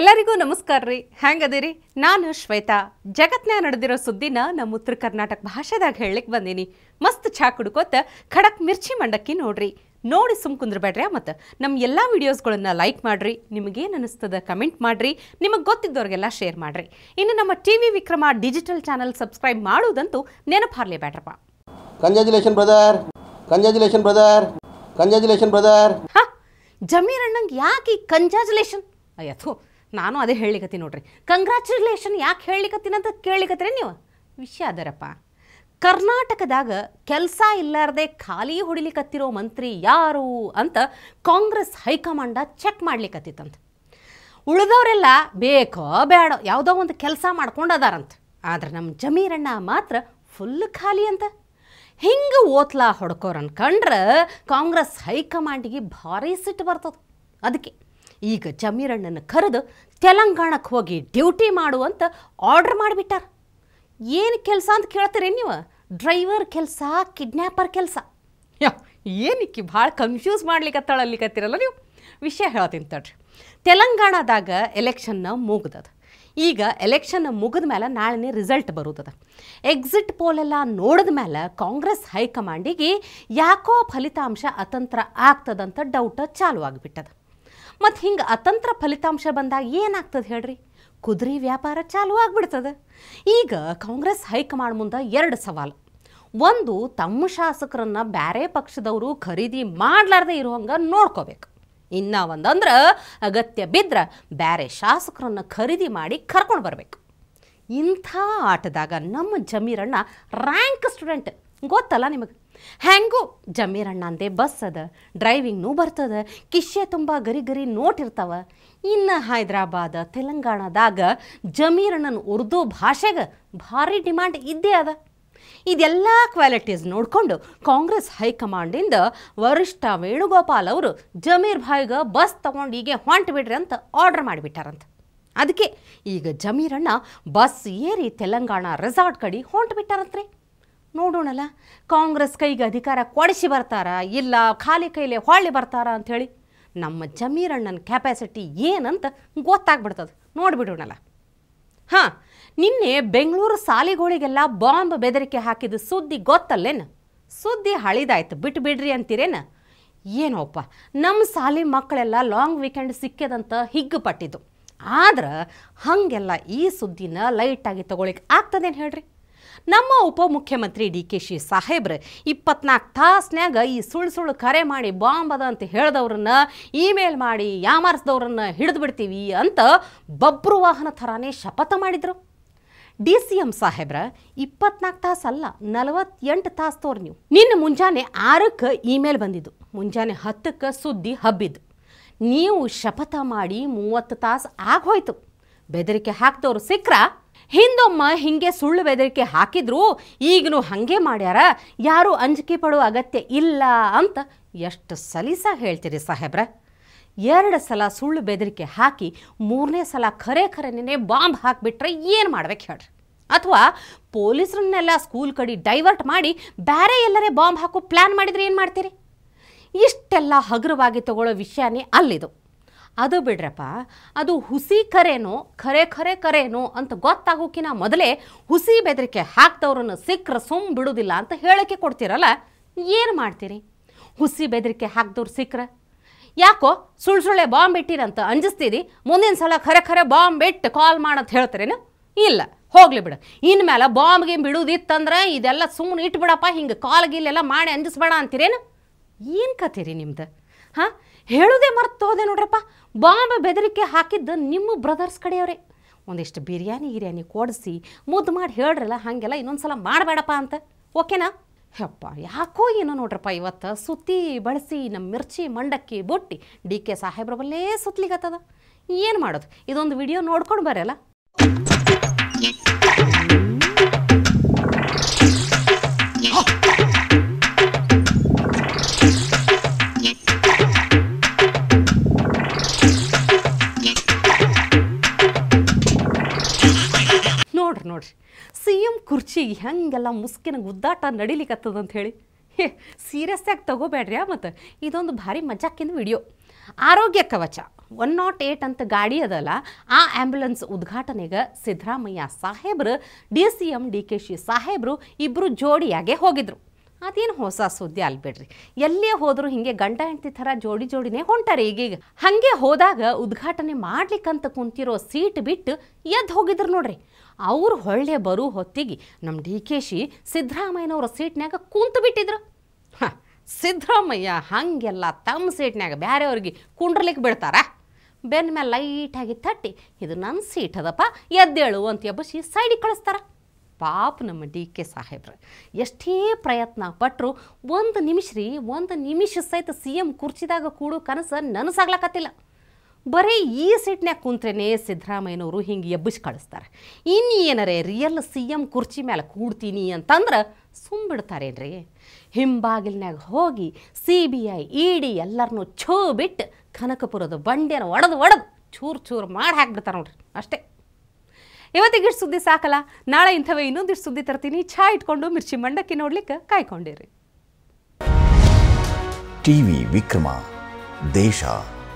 ಎಲ್ಲರಿಗೂ ನಮಸ್ಕಾರ ರೀ ಹೆಂಗದಿರಿ ನಾನು ಶ್ವೇತಾ ಜಗತ್ನ್ಯಾಗ ನಡೆದಿರೋ ಸುದ್ದಿನ ನಮ್ಮ ಉತ್ತರ ಕರ್ನಾಟಕ ಭಾಷೆದಾಗ ಹೇಳಲಿಕ್ಕೆ ಬಂದೀನಿ ಮಸ್ತ್ ಚಾ ಕುಡ್ಕೋತ ಖಡಕ್ ಮಿರ್ಚಿ ಮಂಡಕ್ಕಿ ನೋಡ್ರಿ ನೋಡಿ ಸುಮ್ ಕುಂದ್ರಬೇಡ್ರಿ ಮತ್ತು ನಮ್ಮ ಎಲ್ಲ ವಿಡಿಯೋಸ್ಗಳನ್ನು ಲೈಕ್ ಮಾಡ್ರಿ ನಿಮಗೇನು ಅನ್ನಿಸ್ತದ ಕಮೆಂಟ್ ಮಾಡಿರಿ ನಿಮಗೆ ಗೊತ್ತಿದ್ದವ್ರಿಗೆಲ್ಲ ಶೇರ್ ಮಾಡಿರಿ ಇನ್ನು ನಮ್ಮ T V Vikrama digital channel subscribe ಮಾಡುವುದಂತೂ ನೆನಪು ಹಾರಲಿ ಬೇಡ್ರಪ್ಪ congratulation brother congratulation brother congratulation brother ಹಾಂ ಜಮೀರ್ ಅಣ್ಣಂಗೆ ಯಾಕೆ ಕಂಗ್ರ್ಯಾಚುಲೇಷನ್ ಅಯ್ಯೋ ನಾನು ಅದೇ ಹೇಳಲಿಕ್ಕತ್ತೀನಿ ನೋಡ್ರಿ ಕಂಗ್ರ್ಯಾಚುಲೇಷನ್ ಯಾಕೆ ಹೇಳಲಿಕ್ಕತ್ತೀನಿ ಅಂತ ನೀವು ವಿಷಯ ಅದರಪ್ಪ ಕರ್ನಾಟಕದಾಗ ಕೆಲಸ ಇಲ್ಲಾರ್ದೆ ಖಾಲಿ ಹೊಡಿಲಿಕ್ಕತ್ತಿರೋ ಮಂತ್ರಿ ಯಾರು ಅಂತ ಕಾಂಗ್ರೆಸ್ ಹೈಕಮಾಂಡ ಚೆಕ್ ಮಾಡ್ಲಿಕ್ಕತ್ತಿತ್ತಂತ ಉಳಿದವರೆಲ್ಲ ಬೇಕೋ ಬೇಡೋ ಯಾವುದೋ ಒಂದು ಕೆಲಸ ಮಾಡ್ಕೊಂಡದಾರಂತ ಆದರೆ ಆದ್ರೆ ನಮ್ಮ ಜಮೀರಣ್ಣ ಮಾತ್ರ ಫುಲ್ ಖಾಲಿ ಅಂತ ಹಿಂಗೆ ಓತ್ಲಾ ಹೊಡ್ಕೋರ್ ಅನ್ಕಂಡ್ರೆ ಕಾಂಗ್ರೆಸ್ ಹೈಕಮಾಂಡಿಗೆ ಭಾರಿ ಸಿಟ್ಟು ಬರ್ತದೆ ಅದಕ್ಕೆ ಈಗ ಜಮೀರಣ್ಣನ ಕರೆದು ತೆಲಂಗಾಣಕ್ಕೆ ಹೋಗಿ ಡ್ಯೂಟಿ ಮಾಡುವಂತ ಆರ್ಡ್ರ್ ಮಾಡಿಬಿಟ್ಟಾರ ಏನು ಕೆಲಸ ಅಂತ ಕೇಳ್ತೀರಿ ನೀವು ಡ್ರೈವರ್ ಕೆಲಸ ಕಿಡ್ನ್ಯಾಪರ್ ಕೆಲಸ ಏನಕ್ಕೆ ಭಾಳ ಕನ್ಫ್ಯೂಸ್ ಮಾಡ್ಲಿಕ್ಕೆ ಅಲ್ಲಿ ಕತ್ತಿರಲ್ಲ ನೀವು ವಿಷಯ ಹೇಳ್ತೀನಿ ತಡ್ರಿ ತೆಲಂಗಾಣದಾಗ ಎಲೆಕ್ಷನ್ನ ಮುಗ್ದದ ಈಗ ಎಲೆಕ್ಷನ್ ಮುಗಿದ ಮೇಲೆ ನಾಳೆನೇ ರಿಸಲ್ಟ್ ಬರುತ್ತದೆ ಎಕ್ಸಿಟ್ ಪೋಲೆಲ್ಲ ನೋಡಿದ ಮೇಲೆ ಕಾಂಗ್ರೆಸ್ ಹೈಕಮಾಂಡಿಗೆ ಯಾಕೋ ಫಲಿತಾಂಶ ಅತಂತ್ರ ಆಗ್ತದಂತ ಡೌಟ್ ಚಾಲು ಆಗಿಬಿಟ್ಟದ ಮತ್ತು ಹಿಂಗೆ ಅತಂತ್ರ ಫಲಿತಾಂಶ ಬಂದಾಗ ಏನಾಗ್ತದೆ ಹೇಳ್ರಿ ಕುದುರೆ ವ್ಯಾಪಾರ ಚಾಲೂ ಆಗ್ಬಿಡ್ತದೆ ಈಗ ಕಾಂಗ್ರೆಸ್ ಹೈಕಮಾಂಡ್ ಮುಂದೆ ಎರಡು ಸವಾಲು ಒಂದು ತಮ್ಮ ಶಾಸಕರನ್ನು ಬೇರೆ ಪಕ್ಷದವರು ಖರೀದಿ ಮಾಡ್ಲಾರ್ದೆ ಇರುವಂಗೆ ನೋಡ್ಕೋಬೇಕು ಇನ್ನ ಒಂದಂದ್ರೆ ಅಗತ್ಯ ಬಿದ್ದರೆ ಬೇರೆ ಶಾಸಕರನ್ನು ಖರೀದಿ ಮಾಡಿ ಕರ್ಕೊಂಡು ಬರಬೇಕು ಇಂಥ ಆಟದಾಗ ನಮ್ಮ ಜಮೀರಣ್ಣ ರ್ಯಾಂಕ್ ಸ್ಟೂಡೆಂಟ್ ಗೊತ್ತಲ್ಲ ನಿಮಗೆ ಜಮೀರಣ್ಣ ಅಂದೇ ಬಸ್ ಅದ ಡ್ರೈವಿಂಗ್ನೂ ಬರ್ತದ ಕಿಶೆ ತುಂಬ ಗರಿ ಗರಿ ನೋಟ್ ಇರ್ತಾವ ಇನ್ನು ಹೈದ್ರಾಬಾದ ತೆಲಂಗಾಣದಾಗ ಜಮೀರಣ್ಣನ ಉರ್ದು ಭಾಷೆಗೆ ಭಾರಿ ಡಿಮ್ಯಾಂಡ್ ಇದ್ದೇ ಅದ ಇದೆಲ್ಲ ಕ್ವಾಲಿಟೀಸ್ ನೋಡಿಕೊಂಡು ಕಾಂಗ್ರೆಸ್ ಹೈಕಮಾಂಡಿಂದ ವರಿಷ್ಠ ವೇಣುಗೋಪಾಲ್ ಅವರು ಜಮೀರ್ ಭಾಯ್ಗೆ ಬಸ್ ತಗೊಂಡು ಹೀಗೆ ಹೊಂಟು ಬಿಡ್ರಿ ಅಂತ ಆರ್ಡರ್ ಮಾಡಿಬಿಟ್ಟಾರಂತ ಅದಕ್ಕೆ ಈಗ ಜಮೀರಣ್ಣ ಬಸ್ ಏರಿ ತೆಲಂಗಾಣ ರೆಸಾರ್ಟ್ ಕಡೆ ಹೊಂಟು ನೋಡೋಣಲ್ಲ ಕಾಂಗ್ರೆಸ್ ಕೈಗೆ ಅಧಿಕಾರ ಕೊಡಿಸಿ ಬರ್ತಾರ ಇಲ್ಲ ಖಾಲಿ ಕೈಲೇ ಹೊಳ್ಳಿ ಬರ್ತಾರ ಅಂಥೇಳಿ ನಮ್ಮ ಜಮೀರಣ್ಣನ ಕ್ಯಾಪಾಸಿಟಿ ಏನಂತ ಗೊತ್ತಾಗ್ಬಿಡ್ತದೆ ನೋಡಿಬಿಡೋಣಲ್ಲ ಹಾಂ ನಿನ್ನೆ ಬೆಂಗಳೂರು ಸಾಲಿಗಳಿಗೆಲ್ಲ ಬಾಂಬ್ ಬೆದರಿಕೆ ಹಾಕಿದ ಸುದ್ದಿ ಗೊತ್ತಲ್ಲೇನು ಸುದ್ದಿ ಹಳಿದಾಯ್ತು ಬಿಟ್ಟು ಬಿಡ್ರಿ ಅಂತೀರೇನು ಏನೋಪ್ಪ ನಮ್ಮ ಸಾಲಿ ಮಕ್ಕಳೆಲ್ಲ ಲಾಂಗ್ ವೀಕೆಂಡ್ ಸಿಕ್ಕದಂತ ಹಿಗ್ಗು ಪಟ್ಟಿದ್ದು ಆದ್ರೆ ಹಂಗೆಲ್ಲ ಈ ಸುದ್ದಿನ ಲೈಟಾಗಿ ತಗೊಳಿಕ್ ಆಗ್ತದೇನು ಹೇಳ್ರಿ ನಮ್ಮ ಉಪಮುಖ್ಯಮಂತ್ರಿ ಡಿ ಕೆ ಶಿ ಸಾಹೇಬ್ರ ಇಪ್ಪತ್ನಾಲ್ಕು ತಾಸ್ನ್ಯಾಗ ಈ ಸುಳ್ಳು ಸುಳ್ಳು ಕರೆ ಮಾಡಿ ಬಾಂಬ್ ಅದ ಅಂತ ಹೇಳಿದವ್ರನ್ನ ಇಮೇಲ್ ಮಾಡಿ ಯಾಮಾರಿಸಿದವ್ರನ್ನ ಹಿಡಿದು ಬಿಡ್ತೀವಿ ಅಂತ ಬಬ್ರು ವಾಹನ ಥರನೇ ಶಪಥ ಮಾಡಿದರು ಡಿ ಸಿ ಎಂ ಸಾಹೇಬ್ರ ಇಪ್ಪತ್ನಾಲ್ಕು ತಾಸು ಅಲ್ಲ ನಲವತ್ತೆಂಟು ತಾಸು ತೋರ್ ನೀವು ನಿನ್ನೆ ಮುಂಜಾನೆ ಆರಕ್ಕೆ ಇಮೇಲ್ ಬಂದಿದ್ದು ಮುಂಜಾನೆ ಹತ್ತಕ್ಕೆ ಸುದ್ದಿ ಹಬ್ಬಿದ್ದು ನೀವು ಶಪಥ ಮಾಡಿ ಮೂವತ್ತು ತಾಸು ಆಗೋಯ್ತು ಬೆದರಿಕೆ ಹಾಕ್ದವ್ರು ಸಿಕ್ಕ್ರಾ ಹಿಂದೊಮ್ಮ ಹಿಂಗೆ ಸುಳ್ಳು ಬೆದರಿಕೆ ಹಾಕಿದ್ರು ಈಗನು ಹಂಗೆ ಮಾಡ್ಯಾರ ಯಾರೂ ಅಂಜಿಕೆ ಪಡೋ ಅಗತ್ಯ ಇಲ್ಲ ಅಂತ ಎಷ್ಟು ಸಲೀಸ ಹೇಳ್ತೀರಿ ಸಾಹೇಬ್ರ ಎರಡು ಸಲ ಸುಳ್ಳು ಬೆದರಿಕೆ ಹಾಕಿ ಮೂರನೇ ಸಲ ಖರೆ ಖರೆನೇ ಬಾಂಬ್ ಹಾಕಿಬಿಟ್ರೆ ಏನು ಮಾಡ್ಬೇಕು ಹೇಳ್ರಿ ಅಥವಾ ಪೊಲೀಸರನ್ನೆಲ್ಲ ಸ್ಕೂಲ್ ಕಡೆ ಡೈವರ್ಟ್ ಮಾಡಿ ಬೇರೆ ಎಲ್ಲರೇ ಬಾಂಬ್ ಹಾಕೋ ಪ್ಲ್ಯಾನ್ ಮಾಡಿದರೆ ಏನು ಮಾಡ್ತೀರಿ ಇಷ್ಟೆಲ್ಲ ಹಗುರವಾಗಿ ತಗೊಳ್ಳೋ ವಿಷಯನೇ ಅಲ್ಲಿದು ಅದು ಬಿಡ್ರಪ್ಪ ಅದು ಹುಸಿ ಖರೇನೋ ಖರೆ ಖರೆ ಕರೆನೋ ಅಂತ ಗೊತ್ತಾಗೋಕಿನ ಮೊದಲೇ ಹುಸಿ ಬೆದರಿಕೆ ಹಾಕ್ದವ್ರನ್ನ ಸಿಕ್ಕರೆ ಸುಮ್ ಬಿಡೋದಿಲ್ಲ ಅಂತ ಹೇಳಿಕೆ ಕೊಡ್ತೀರಲ್ಲ ಏನು ಮಾಡ್ತೀರಿ ಹುಸಿ ಬೆದರಿಕೆ ಹಾಕ್ದವ್ರು ಸಿಕ್ಕರೆ ಯಾಕೋ ಸುಳ್ಳು ಸುಳ್ಳೆ ಬಾಂಬ್ ಇಟ್ಟಿರಂತ ಅಂಜಿಸ್ತೀರಿ ಮುಂದಿನ ಸಲ ಖರೆ ಖರೆ ಬಾಂಬ್ ಇಟ್ಟು ಕಾಲ್ ಮಾಡೋದು ಹೇಳ್ತಾರೇನು ಇಲ್ಲ ಹೋಗ್ಲಿ ಬಿಡು ಇನ್ಮೇಲೆ ಬಾಂಬ್ಗೆ ಬಿಡೋದಿತ್ತಂದ್ರೆ ಇದೆಲ್ಲ ಸುಮ್ಮನೆ ಇಟ್ಬಿಡಪ್ಪ ಹಿಂಗೆ ಕಾಲ್ಗಿಲ್ಲೆಲ್ಲ ಮಾಡಿ ಅಂಜಿಸ್ಬೇಡ ಅಂತೀರೇನು ಏನು ಕತ್ತೀರಿ ನಿಮ್ದು ಹಾಂ ಹೇಳೋದೇ ಮರ್ತು ಹೋದೆ ನೋಡ್ರಪ್ಪ ಬಾಂಬೆ ಬೆದರಿಕೆ ಹಾಕಿದ್ದು ನಿಮ್ಮ ಬ್ರದರ್ಸ್ ಕಡೆಯವ್ರೆ ಒಂದಿಷ್ಟು ಬಿರಿಯಾನಿ ಗಿರಿಯಾನಿ ಕೊಡಿಸಿ ಮುದ್ದು ಮಾಡಿ ಹೇಳ್ರಲ್ಲ ಹಾಗೆಲ್ಲ ಇನ್ನೊಂದು ಸಲ ಮಾಡಬೇಡಪ್ಪ ಅಂತ ಓಕೆನಾ ಯಪ್ಪ ಯಾಕೋ ಏನೋ ನೋಡ್ರಪ್ಪ ಇವತ್ತು ಸುತ್ತಿ ಬಳಸಿ ನಮ್ಮ ಮಿರ್ಚಿ ಮಂಡಕ್ಕಿ ಬೊಟ್ಟಿ ಡಿ ಕೆ ಸಾಹೇಬ್ರ ಬಲ್ಲೇ ಸುತ್ತಲಿಗತ್ತದ ಏನು ಮಾಡೋದು ಇದೊಂದು ವಿಡಿಯೋ ನೋಡ್ಕೊಂಡು ಬರಲ್ಲ ನೋಡ್ರಿ ಸಿ ಎಂ ಕುರ್ಚಿ ಹೆಂಗೆಲ್ಲ ಮುಸ್ಕಿನ ಗುದ್ದಾಟ ಅಂತ ಹೇಳಿ ಹೇ ಸೀರಿಯಸ್ಸಾಗಿ ತಗೋಬೇಡ್ರಿ ಮತ್ತು ಇದೊಂದು ಭಾರಿ ಮಜಾಕಿನ ವಿಡಿಯೋ ಆರೋಗ್ಯ ಕವಚ ಒನ್ ನಾಟ್ ಏಟ್ ಅಂತ ಗಾಡಿ ಅದಲ್ಲ ಆ ಆ್ಯಂಬುಲೆನ್ಸ್ ಉದ್ಘಾಟನೆಗೆ ಸಿದ್ದರಾಮಯ್ಯ ಸಾಹೇಬ್ರು D C M D K ಶಿ ಸಾಹೇಬರು ಇಬ್ಬರು ಜೋಡಿಯಾಗೆ ಹೋಗಿದ್ರು ಅದೇನು ಹೊಸ ಸುದ್ದಿ ಅಲ್ಬಿಡ್ರಿ ಎಲ್ಲೇ ಹೋದರೂ ಹಿಂಗೆ ಗಂಡ ಹೆಂಡತಿ ಥರ ಜೋಡಿ ಜೋಡಿನೇ ಹೊಂಟಾರೆ ಈಗೀಗ ಹಾಗೆ ಹೋದಾಗ ಉದ್ಘಾಟನೆ ಮಾಡ್ಲಿಕ್ಕಂತ ಕುಂತಿರೋ ಸೀಟ್ ಬಿಟ್ಟು ಎದ್ದು ಹೋಗಿದ್ರು ನೋಡ್ರಿ ಅವ್ರು ಹೊಳ್ಳೆ ಬರೋ ಹೊತ್ತಿಗೆ ನಮ್ಮ ಡಿ ಕೆ ಶಿ ಸಿದ್ದರಾಮಯ್ಯನವ್ರ ಸೀಟ್ನ್ಯಾಗ ಕುಂತು ಬಿಟ್ಟಿದ್ರು ಹಾಂ ಸಿದ್ದರಾಮಯ್ಯ ಹಾಗೆಲ್ಲ ತಮ್ಮ ಸೀಟ್ನ್ಯಾಗ ಬೇರೆಯವ್ರಿಗೆ ಕುಂಡ್ರಲಿಕ್ಕೆ ಬಿಡ್ತಾರ ಬೆನ್ನ ಮೇಲೆ ಲೈಟಾಗಿ ತಟ್ಟಿ ಇದು ನನ್ನ ಸೀಟ್ ಅದಪ್ಪ ಎದ್ದೇಳು ಅಂತ ಎಬ್ಬಸಿ ಸೈಡಿಗೆ ಕಳಿಸ್ತಾರ ಪಾಪ ನಮ್ಮ ಡಿ ಕೆ ಸಾಹೇಬ್ರು ಎಷ್ಟೇ ಪ್ರಯತ್ನ ಪಟ್ಟರು ಒಂದು ನಿಮಿಷ ರೀ ಒಂದು ನಿಮಿಷ ಸಹಿತ ಸಿ ಎಮ್ ಕುರ್ಚಿದಾಗ ಕೂಡೋ ಕನಸು ನನಸಾಗ್ಲಕ್ಕತ್ತಿಲ್ಲ ಬರೀ ಈ ಸೀಟ್ನ್ಯಾಗ ಕುಂತ್ರೇನೆ ಸಿದ್ದರಾಮಯ್ಯನವರು ಹಿಂಗೆ ಎಬ್ಬಿಸಿ ಕಳಿಸ್ತಾರೆ ಇನ್ನೇನರೇ ರಿಯಲ್ ಸಿ ಎಮ್ ಕುರ್ಚಿ ಮೇಲೆ ಕೂಡ್ತೀನಿ ಅಂತಂದ್ರೆ ರೀ ಹಿಂಬಾಗಿಲ್ನ್ಯಾಗ ಹೋಗಿ C B I E e D ಎಲ್ಲರನ್ನೂ ಛೋ ಬಿಟ್ಟು ಕನಕಪುರದ ಬಂಡೆನ ಒಡೆದು ಒಡೆದು ಚೂರು ಚೂರು ಮಾಡಿ ಹಾಕ್ಬಿಡ್ತಾರೆ ನೋಡ್ರಿ ಅಷ್ಟೇ ಇವತ್ತಿಗೆ ಇಷ್ಟು ಸುದ್ದಿ ಸಾಕಲ್ಲ ನಾಳೆ ಇಂಥವೇ ಇನ್ನೊಂದಿಷ್ಟು ಸುದ್ದಿ ತರ್ತೀನಿ ಛಾ ಇಟ್ಕೊಂಡು ಮಿರ್ಚಿ ಮಂಡಕ್ಕಿ ನೋಡ್ಲಿಕ್ಕೆ ಕಾಯ್ಕೊಂಡಿರಿ ಟಿ ವಿ ವಿಕ್ರಮ ದೇಶ